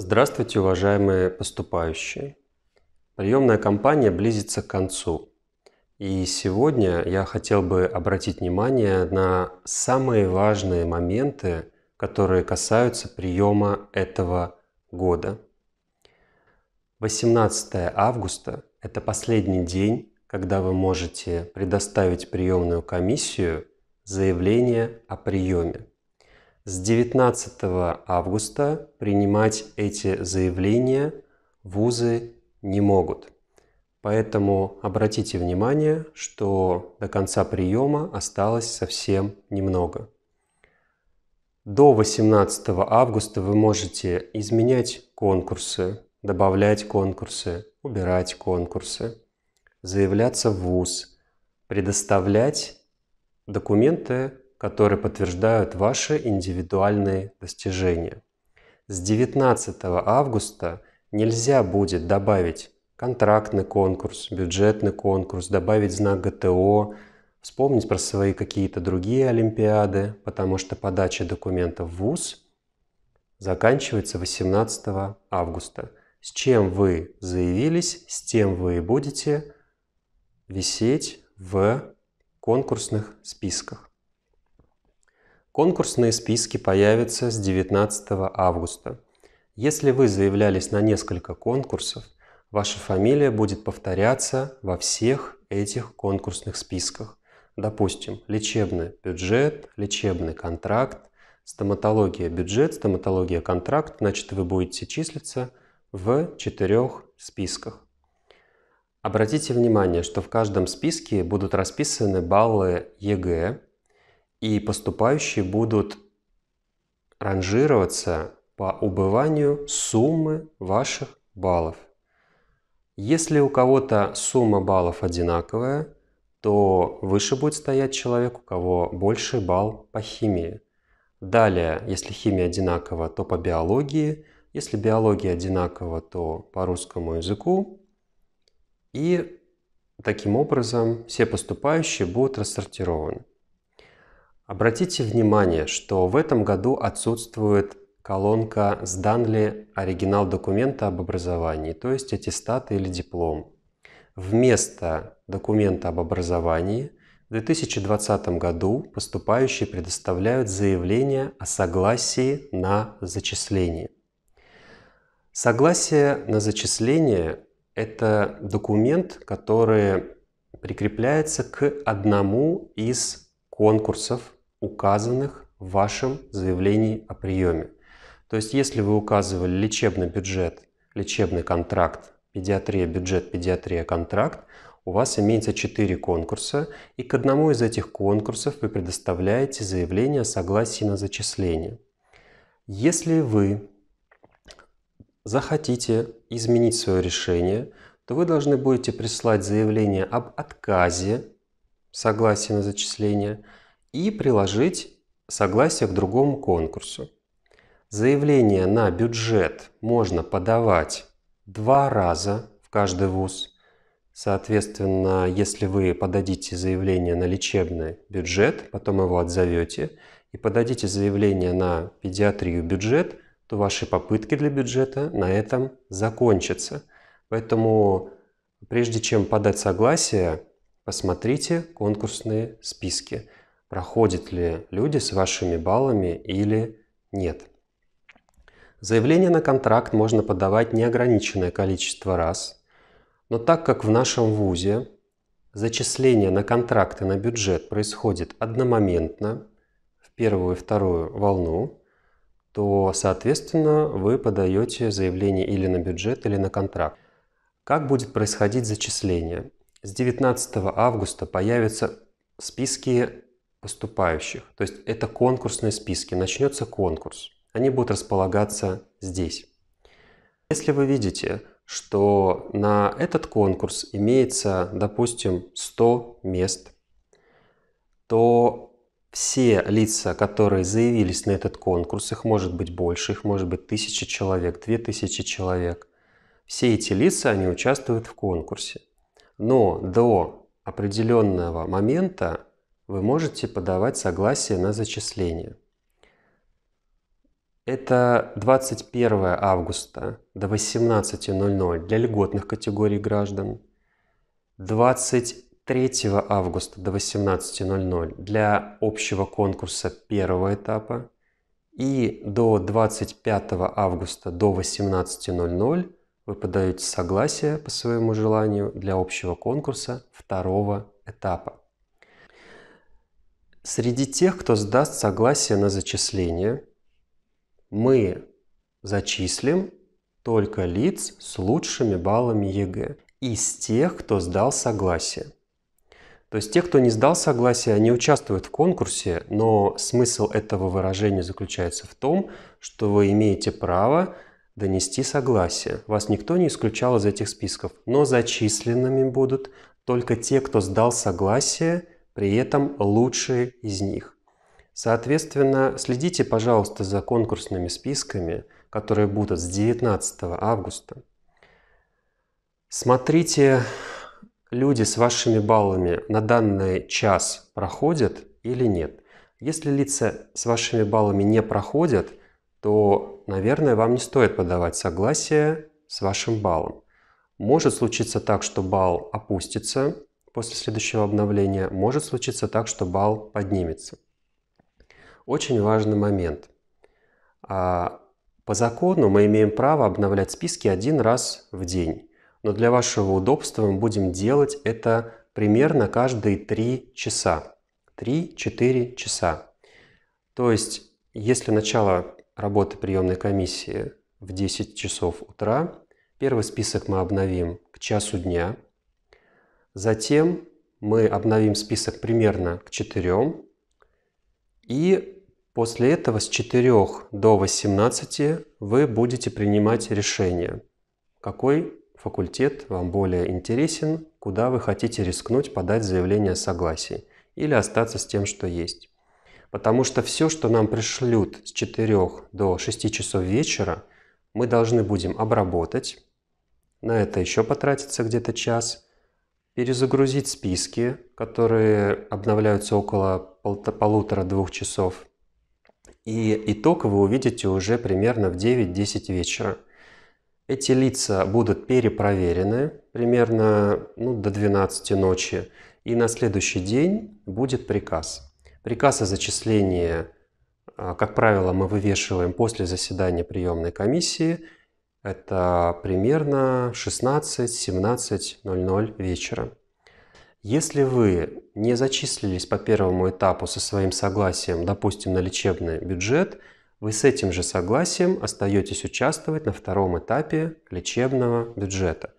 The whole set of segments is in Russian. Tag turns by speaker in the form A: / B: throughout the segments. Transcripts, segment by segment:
A: Здравствуйте, уважаемые поступающие. Приемная кампания близится к концу. И сегодня я хотел бы обратить внимание на самые важные моменты, которые касаются приема этого года. 18 августа – это последний день, когда вы можете предоставить приемную комиссию заявление о приеме с 19 августа принимать эти заявления вузы не могут. Поэтому обратите внимание, что до конца приема осталось совсем немного. До 18 августа вы можете изменять конкурсы, добавлять конкурсы, убирать конкурсы, заявляться в ВУЗ, предоставлять документы которые подтверждают ваши индивидуальные достижения. С 19 августа нельзя будет добавить контрактный конкурс, бюджетный конкурс, добавить знак ГТО, вспомнить про свои какие-то другие олимпиады, потому что подача документов в ВУЗ заканчивается 18 августа. С чем вы заявились, с тем вы и будете висеть в конкурсных списках. Конкурсные списки появятся с 19 августа. Если вы заявлялись на несколько конкурсов, ваша фамилия будет повторяться во всех этих конкурсных списках. Допустим, лечебный бюджет, лечебный контракт, стоматология бюджет, стоматология контракт, значит вы будете числиться в четырех списках. Обратите внимание, что в каждом списке будут расписаны баллы ЕГЭ, и поступающие будут ранжироваться по убыванию суммы ваших баллов. Если у кого-то сумма баллов одинаковая, то выше будет стоять человек, у кого больше балл по химии. Далее, если химия одинакова, то по биологии. Если биология одинакова, то по русскому языку. И таким образом все поступающие будут рассортированы. Обратите внимание, что в этом году отсутствует колонка «Сдан ли оригинал документа об образовании», то есть аттестат или диплом. Вместо документа об образовании в 2020 году поступающие предоставляют заявление о согласии на зачисление. Согласие на зачисление – это документ, который прикрепляется к одному из конкурсов указанных в вашем заявлении о приеме. То есть, если вы указывали лечебный бюджет, лечебный контракт, педиатрия, бюджет, педиатрия, контракт, у вас имеется 4 конкурса, и к одному из этих конкурсов вы предоставляете заявление о согласии на зачисление. Если вы захотите изменить свое решение, то вы должны будете прислать заявление об отказе согласия на зачисление – и приложить согласие к другому конкурсу. Заявление на бюджет можно подавать два раза в каждый вуз. Соответственно, если вы подадите заявление на лечебный бюджет, потом его отзовете, и подадите заявление на педиатрию бюджет, то ваши попытки для бюджета на этом закончатся. Поэтому прежде чем подать согласие, посмотрите конкурсные списки проходят ли люди с вашими баллами или нет. Заявление на контракт можно подавать неограниченное количество раз, но так как в нашем ВУЗе зачисление на контракты на бюджет происходит одномоментно, в первую и вторую волну, то, соответственно, вы подаете заявление или на бюджет, или на контракт. Как будет происходить зачисление? С 19 августа появятся списки поступающих. То есть это конкурсные списки. Начнется конкурс. Они будут располагаться здесь. Если вы видите, что на этот конкурс имеется, допустим, 100 мест, то все лица, которые заявились на этот конкурс, их может быть больше, их может быть тысяча человек, две тысячи человек, все эти лица, они участвуют в конкурсе. Но до определенного момента вы можете подавать согласие на зачисление. Это 21 августа до 18.00 для льготных категорий граждан, 23 августа до 18.00 для общего конкурса первого этапа и до 25 августа до 18.00 вы подаете согласие по своему желанию для общего конкурса второго этапа. Среди тех, кто сдаст согласие на зачисление, мы зачислим только лиц с лучшими баллами ЕГЭ из тех, кто сдал согласие. То есть те, кто не сдал согласие, они участвуют в конкурсе, но смысл этого выражения заключается в том, что вы имеете право донести согласие. Вас никто не исключал из этих списков, но зачисленными будут только те, кто сдал согласие при этом лучшие из них. Соответственно, следите, пожалуйста, за конкурсными списками, которые будут с 19 августа. Смотрите, люди с вашими баллами на данный час проходят или нет. Если лица с вашими баллами не проходят, то, наверное, вам не стоит подавать согласие с вашим баллом. Может случиться так, что балл опустится, после следующего обновления, может случиться так, что балл поднимется. Очень важный момент. А, по закону мы имеем право обновлять списки один раз в день, но для вашего удобства мы будем делать это примерно каждые 3 часа. 3-4 часа. То есть, если начало работы приемной комиссии в 10 часов утра, первый список мы обновим к часу дня – Затем мы обновим список примерно к 4. И после этого с 4 до 18 вы будете принимать решение, какой факультет вам более интересен, куда вы хотите рискнуть подать заявление о согласии или остаться с тем, что есть. Потому что все, что нам пришлют с 4 до 6 часов вечера, мы должны будем обработать, на это еще потратится где-то час – перезагрузить списки, которые обновляются около полутора-двух часов. И итог вы увидите уже примерно в 9-10 вечера. Эти лица будут перепроверены примерно ну, до 12 ночи. И на следующий день будет приказ. Приказ о зачислении, а, как правило, мы вывешиваем после заседания приемной комиссии – это примерно 16-17.00 вечера. Если вы не зачислились по первому этапу со своим согласием, допустим, на лечебный бюджет, вы с этим же согласием остаетесь участвовать на втором этапе лечебного бюджета.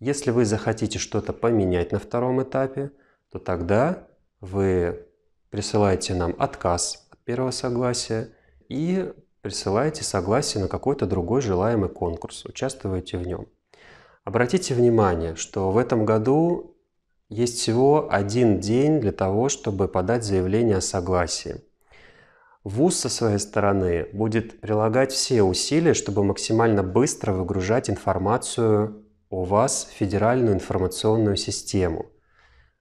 A: Если вы захотите что-то поменять на втором этапе, то тогда вы присылаете нам отказ от первого согласия и присылаете согласие на какой-то другой желаемый конкурс, участвуете в нем. Обратите внимание, что в этом году есть всего один день для того, чтобы подать заявление о согласии. ВУЗ со своей стороны будет прилагать все усилия, чтобы максимально быстро выгружать информацию о вас в федеральную информационную систему.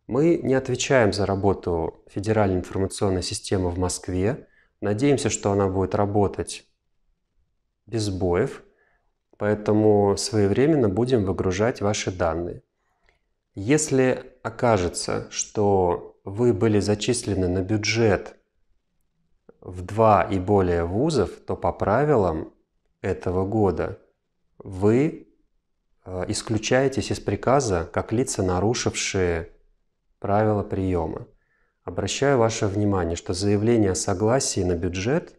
A: Мы не отвечаем за работу федеральной информационной системы в Москве, Надеемся, что она будет работать без сбоев, поэтому своевременно будем выгружать ваши данные. Если окажется, что вы были зачислены на бюджет в два и более вузов, то по правилам этого года вы э, исключаетесь из приказа как лица, нарушившие правила приема. Обращаю ваше внимание, что заявление о согласии на бюджет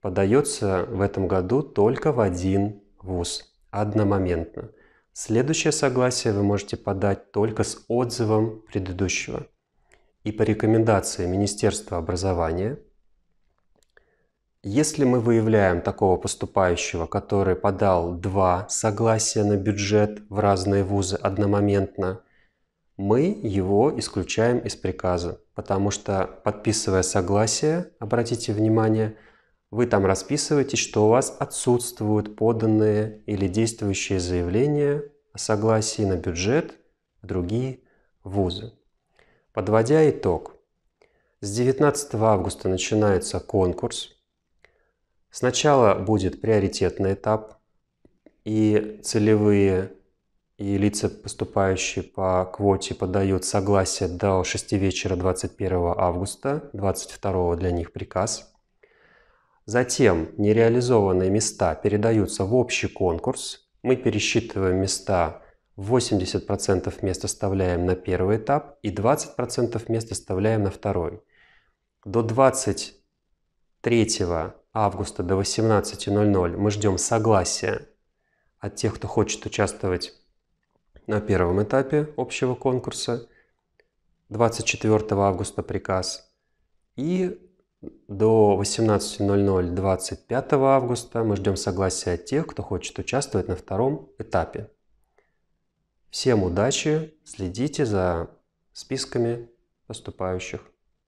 A: подается в этом году только в один вуз, одномоментно. Следующее согласие вы можете подать только с отзывом предыдущего. И по рекомендации Министерства образования, если мы выявляем такого поступающего, который подал два согласия на бюджет в разные вузы одномоментно – мы его исключаем из приказа, потому что, подписывая согласие, обратите внимание, вы там расписываете, что у вас отсутствуют поданные или действующие заявления о согласии на бюджет в другие вузы. Подводя итог, с 19 августа начинается конкурс. Сначала будет приоритетный этап и целевые и лица, поступающие по квоте, подают согласие до 6 вечера 21 августа, 22 для них приказ. Затем нереализованные места передаются в общий конкурс. Мы пересчитываем места, 80% мест оставляем на первый этап и 20% мест оставляем на второй. До 23 августа до 18.00 мы ждем согласия от тех, кто хочет участвовать на первом этапе общего конкурса, 24 августа приказ, и до 18.00 25 августа мы ждем согласия от тех, кто хочет участвовать на втором этапе. Всем удачи, следите за списками поступающих.